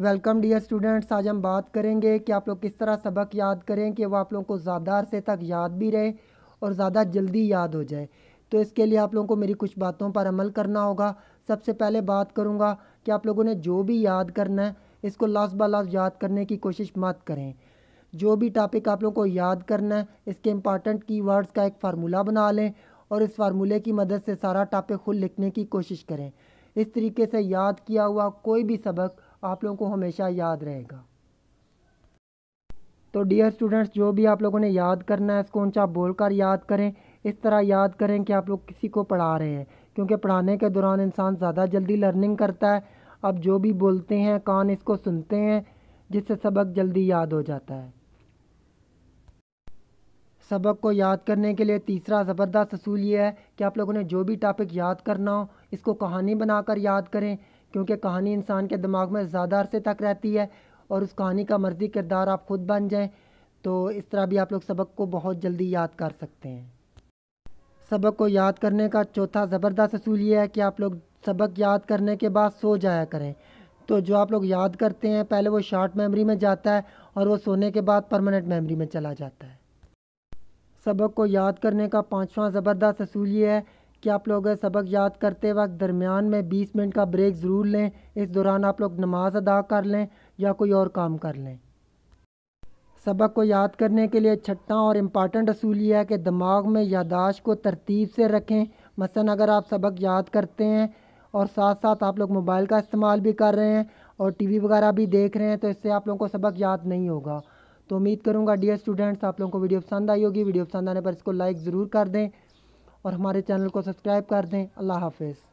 welcome dear students आज हम बात करेंगे कि आप लोग किस तरह सबक याद करें कि वो आप लोगों को ज़्यादा अरसे तक याद भी रहे और ज़्यादा जल्दी याद हो जाए तो इसके लिए आप लोगों को मेरी कुछ बातों पर अमल करना होगा सबसे पहले बात करूँगा कि आप लोगों ने जो भी याद करना है इसको लास्ट बा लास्ट याद करने की कोशिश मत करें जो भी टॉपिक आप लोगों को याद करना है इसके इंपॉर्टेंट वर्ड्स का एक फार्मूला बना लें और इस फार्मूले की मदद से सारा टॉपिक खुद लिखने की कोशिश करें इस तरीके से याद किया हुआ कोई भी सबक आप लोगों को हमेशा याद रहेगा तो डियर स्टूडेंट्स जो भी आप लोगों ने याद करना है इसको ऊंचा बोलकर याद करें इस तरह याद करें कि आप लोग किसी को पढ़ा रहे हैं क्योंकि पढ़ाने के दौरान इंसान ज़्यादा जल्दी लर्निंग करता है अब जो भी बोलते हैं कान इसको सुनते हैं जिससे सबक जल्दी याद हो जाता है सबक को याद करने के लिए तीसरा ज़बरदस्त असूल ये है कि आप लोगों ने जो भी टॉपिक याद करना हो इसको कहानी बनाकर याद करें क्योंकि कहानी इंसान के दिमाग में ज़्यादा अरसे तक रहती है और उस कहानी का मर्जी किरदार आप खुद बन जाएं तो इस तरह भी आप लोग सबक को बहुत जल्दी याद कर सकते हैं सबक को याद करने का चौथा ज़बरदस्त असूल ये है कि आप लोग सबक याद करने के बाद सो जाया करें तो जो आप लोग याद करते हैं पहले वो शॉर्ट मेमोरी में जाता है और वो सोने के बाद परमानेंट मेमोरी में चला जाता है सबक को याद करने का पांचवा ज़बरदस्त असूल ये है कि आप लोग सबक याद करते वक्त दरमियान में बीस मिनट का ब्रेक ज़रूर लें इस दौरान आप लोग नमाज अदा कर लें या कोई और काम कर लें सबक को याद करने के लिए छठा और इम्पॉर्टेंट असूल यह है कि दिमाग में यादाश्त को तरतीब से रखें मसन अगर आप सबक याद करते हैं और साथ साथ आप लोग मोबाइल का इस्तेमाल भी कर रहे हैं और वी वगैरह भी देख रहे हैं तो इससे आप लोगों को सबक याद नहीं होगा तो उम्मीद करूँगा डियर स्टूडेंट्स आप लोगों को वीडियो पसंद आई होगी वीडियो पसंद आने पर इसको लाइक ज़रूर कर दें और हमारे चैनल को सब्सक्राइब कर दें अल्लाह हाफिज़